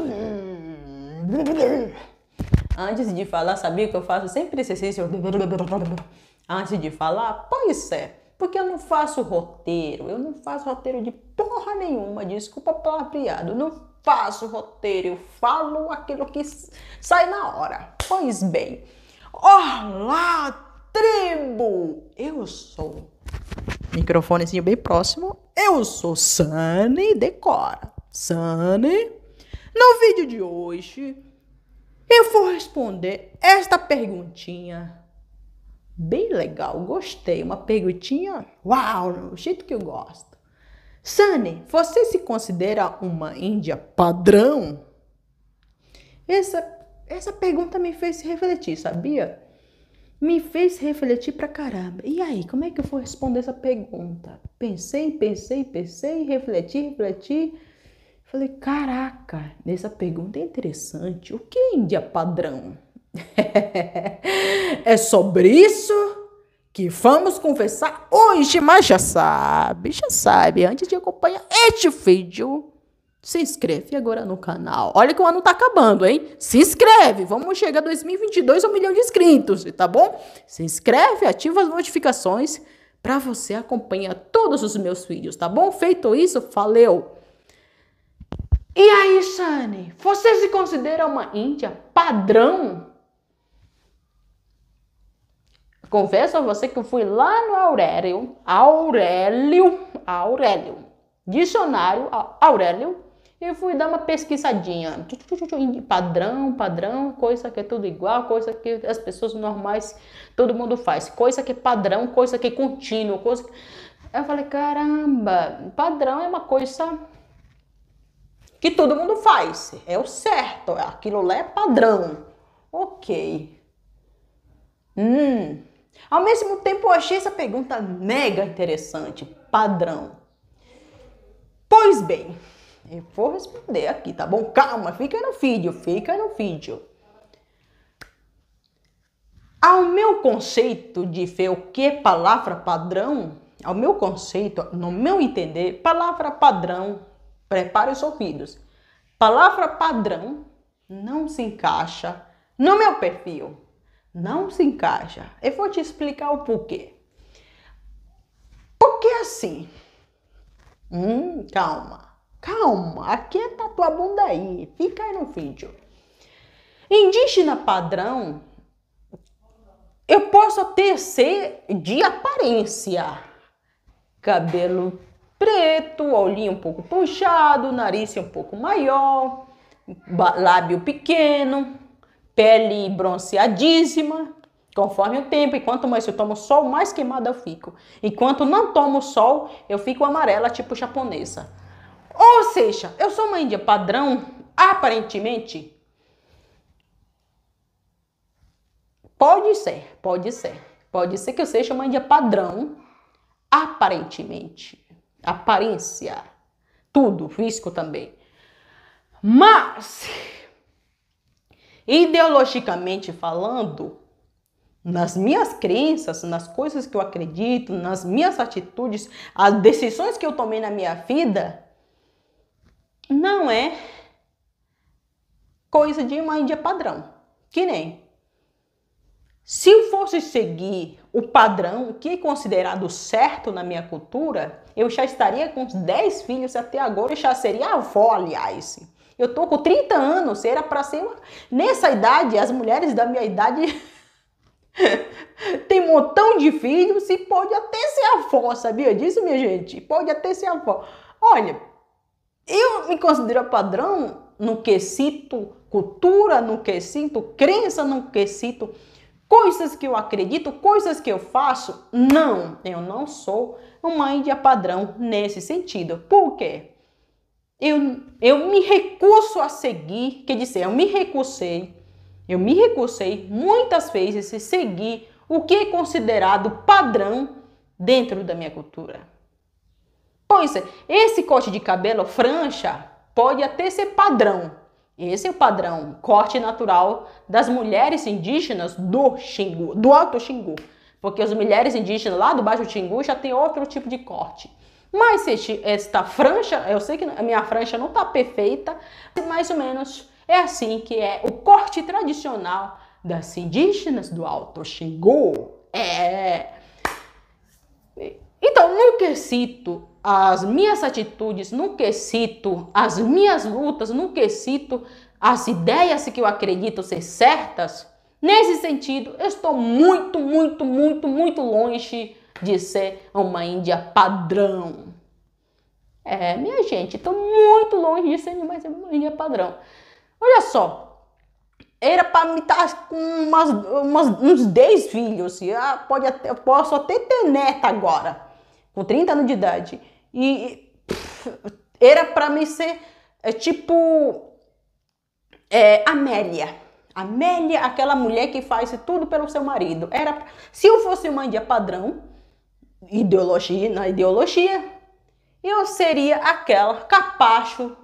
Hum. Antes de falar, sabia que eu faço sempre esse exercício? Antes de falar? Pois é, porque eu não faço roteiro, eu não faço roteiro de porra nenhuma, desculpa palavreado, não faço roteiro, eu falo aquilo que sai na hora. Pois bem, olá, tribo! Eu sou. Microfonezinho bem próximo. Eu sou Sunny Decora. Sunny no vídeo de hoje, eu vou responder esta perguntinha. Bem legal, gostei. Uma perguntinha, uau, no jeito que eu gosto. Sani, você se considera uma Índia padrão? Essa, essa pergunta me fez refletir, sabia? Me fez refletir pra caramba. E aí, como é que eu vou responder essa pergunta? Pensei, pensei, pensei, refleti, refleti Falei, caraca, essa pergunta é interessante. O que é Índia padrão? é sobre isso que vamos conversar hoje, mas já sabe, já sabe. Antes de acompanhar este vídeo, se inscreve agora no canal. Olha que o ano tá acabando, hein? Se inscreve, vamos chegar a 2022 a um milhão de inscritos, tá bom? Se inscreve, ativa as notificações para você acompanhar todos os meus vídeos, tá bom? Feito isso, valeu! E aí, Sani, você se considera uma Índia padrão? Confesso a você que eu fui lá no Aurélio, Aurélio, Aurélio, dicionário Aurélio, e fui dar uma pesquisadinha. Padrão, padrão, coisa que é tudo igual, coisa que as pessoas normais, todo mundo faz. Coisa que é padrão, coisa que é contínuo, coisa... Eu falei, caramba, padrão é uma coisa que todo mundo faz. É o certo, aquilo lá é padrão. Ok. Hum. Ao mesmo tempo, eu achei essa pergunta mega interessante. Padrão. Pois bem, eu vou responder aqui, tá bom? Calma, fica no vídeo, fica no vídeo. Ao meu conceito de ver o que é palavra padrão, ao meu conceito, no meu entender, palavra padrão prepare os ouvidos. Palavra padrão não se encaixa no meu perfil. Não se encaixa. Eu vou te explicar o porquê. Porque assim. Hum, calma. Calma, é a tua bunda aí. Fica aí no vídeo. Indígena padrão, eu posso ter ser de aparência. Cabelo preto, olhinho um pouco puxado, nariz um pouco maior, lábio pequeno, pele bronzeadíssima, conforme o tempo. E quanto mais eu tomo sol, mais queimada eu fico. Enquanto não tomo sol, eu fico amarela, tipo japonesa. Ou seja, eu sou uma índia padrão, aparentemente. Pode ser, pode ser. Pode ser que eu seja uma índia padrão, aparentemente aparência, tudo, físico também. Mas, ideologicamente falando, nas minhas crenças, nas coisas que eu acredito, nas minhas atitudes, as decisões que eu tomei na minha vida, não é coisa de uma Índia padrão. Que nem se eu fosse seguir o padrão que é considerado certo na minha cultura, eu já estaria com 10 filhos até agora, eu já seria avó, aliás. Eu tô com 30 anos, era para ser uma... Nessa idade, as mulheres da minha idade tem um montão de filhos e pode até ser avó, sabia disso, minha gente? Pode até ser avó. Olha, eu me considero padrão no quesito cultura, no quesito crença, no quesito coisas que eu acredito, coisas que eu faço. Não, eu não sou uma índia padrão nesse sentido. Por quê? Eu, eu me recuso a seguir, quer dizer, eu me recusei, eu me recusei muitas vezes a seguir o que é considerado padrão dentro da minha cultura. Pois é, esse corte de cabelo, franja, pode até ser padrão, esse é o padrão, corte natural das mulheres indígenas do Xingu, do Alto Xingu. Porque as mulheres indígenas lá do Baixo Xingu já tem outro tipo de corte. Mas esta franja, eu sei que a minha franja não está perfeita, mais ou menos é assim que é o corte tradicional das indígenas do Alto Xingu. É. Então, no quesito as minhas atitudes, no quesito, as minhas lutas, no quesito, as ideias que eu acredito ser certas, nesse sentido, eu estou muito, muito, muito, muito longe de ser uma Índia padrão. É, minha gente, estou muito longe de ser uma Índia padrão. Olha só, era para me estar tá com umas, umas, uns 10 filhos, eu, ah, pode até, eu posso até ter neta agora com 30 anos de idade. E pff, era para mim ser é, tipo é, Amélia. Amélia, aquela mulher que faz tudo pelo seu marido. Era se eu fosse uma índia padrão, ideologia na ideologia, eu seria aquela capacho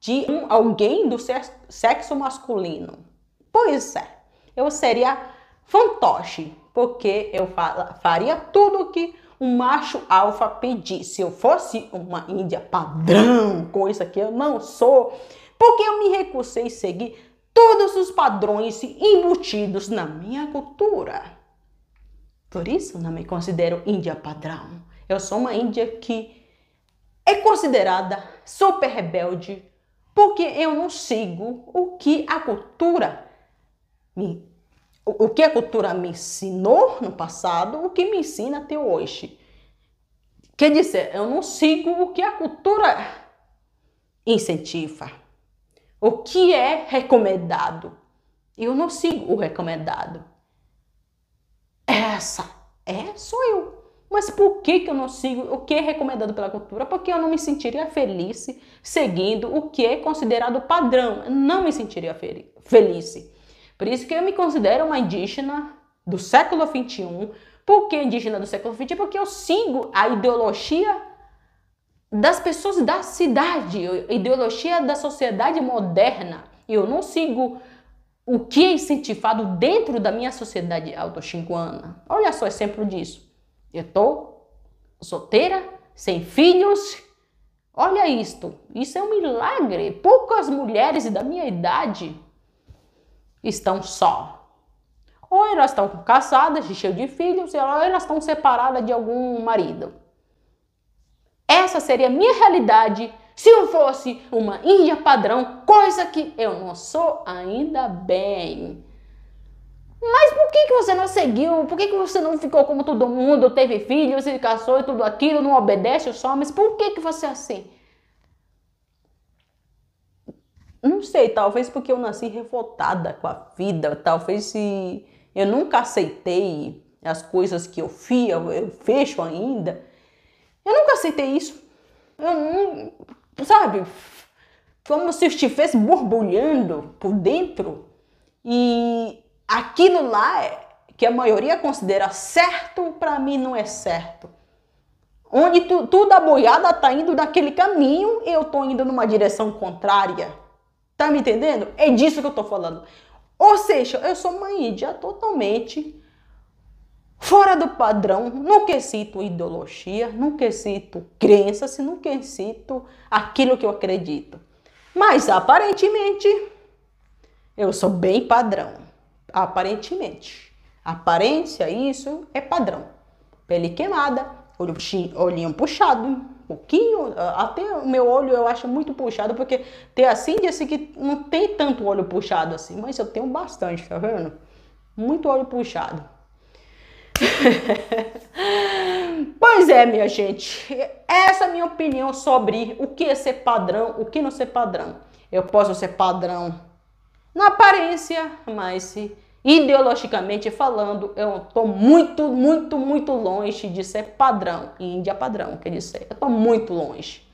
de um, alguém do sexo masculino. Pois é, eu seria fantoche, porque eu fala, faria tudo que um macho alfa pedir. Se eu fosse uma índia padrão, coisa que eu não sou, porque eu me recusei a seguir todos os padrões embutidos na minha cultura. Por isso não me considero índia padrão. Eu sou uma índia que é considerada super rebelde porque eu não sigo o que a cultura me o que a cultura me ensinou no passado, o que me ensina até hoje. Quer dizer, eu não sigo o que a cultura incentiva, o que é recomendado. Eu não sigo o recomendado. Essa é sou eu. Mas por que, que eu não sigo o que é recomendado pela cultura? Porque eu não me sentiria feliz seguindo o que é considerado padrão. Eu não me sentiria feliz. Por isso que eu me considero uma indígena do século XXI. Por que indígena do século XXI? Porque eu sigo a ideologia das pessoas da cidade, a ideologia da sociedade moderna. Eu não sigo o que é incentivado dentro da minha sociedade autoxinguana. Olha só, exemplo disso. Eu tô solteira, sem filhos. Olha isto. Isso é um milagre. Poucas mulheres da minha idade estão só. Ou elas estão casadas, cheias de filhos, ou elas estão separadas de algum marido. Essa seria a minha realidade se eu fosse uma índia padrão, coisa que eu não sou ainda bem. Mas por que, que você não seguiu? Por que, que você não ficou como todo mundo? Teve filhos, se casou e tudo aquilo, não obedece os homens? Por que, que você é assim? não sei, talvez porque eu nasci revoltada com a vida, talvez se eu nunca aceitei as coisas que eu fia, eu fecho ainda. Eu nunca aceitei isso. Eu não, sabe? Como se eu estivesse borbulhando por dentro e aquilo lá é, que a maioria considera certo, para mim não é certo. Onde tu, tudo a boiada tá indo naquele caminho, eu tô indo numa direção contrária. Tá me entendendo? É disso que eu tô falando. Ou seja, eu sou uma índia totalmente fora do padrão, Não quesito ideologia, não quesito crenças, não quesito aquilo que eu acredito. Mas aparentemente eu sou bem padrão. Aparentemente. Aparência, isso é padrão. Pele queimada, olhinho puxado, pouquinho, até o meu olho eu acho muito puxado, porque tem assim disse assim que não tem tanto olho puxado assim, mas eu tenho bastante, tá vendo? Muito olho puxado. pois é, minha gente, essa é a minha opinião sobre o que é ser padrão, o que não ser padrão. Eu posso ser padrão na aparência, mas se Ideologicamente falando, eu estou muito, muito, muito longe de ser padrão. Índia padrão, quer dizer, eu estou muito longe.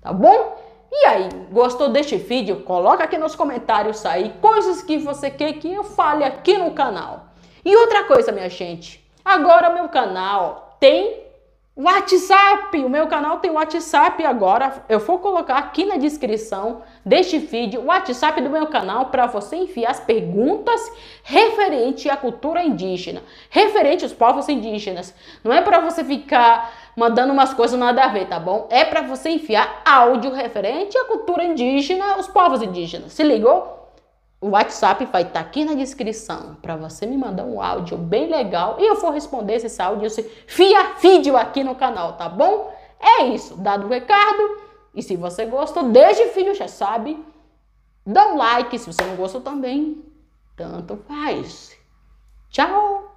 Tá bom? E aí, gostou deste vídeo? Coloca aqui nos comentários aí coisas que você quer que eu fale aqui no canal. E outra coisa, minha gente, agora meu canal tem WhatsApp! O meu canal tem WhatsApp agora. Eu vou colocar aqui na descrição deste vídeo o WhatsApp do meu canal para você enviar as perguntas referente à cultura indígena, referente aos povos indígenas. Não é para você ficar mandando umas coisas nada a ver, tá bom? É para você enfiar áudio referente à cultura indígena, os povos indígenas. Se ligou? O WhatsApp vai estar tá aqui na descrição para você me mandar um áudio bem legal e eu vou responder esse áudio, esse fia vídeo aqui no canal, tá bom? É isso, dado o recado. E se você gostou, desde filho já sabe, dá um like. Se você não gostou também, tanto faz. Tchau!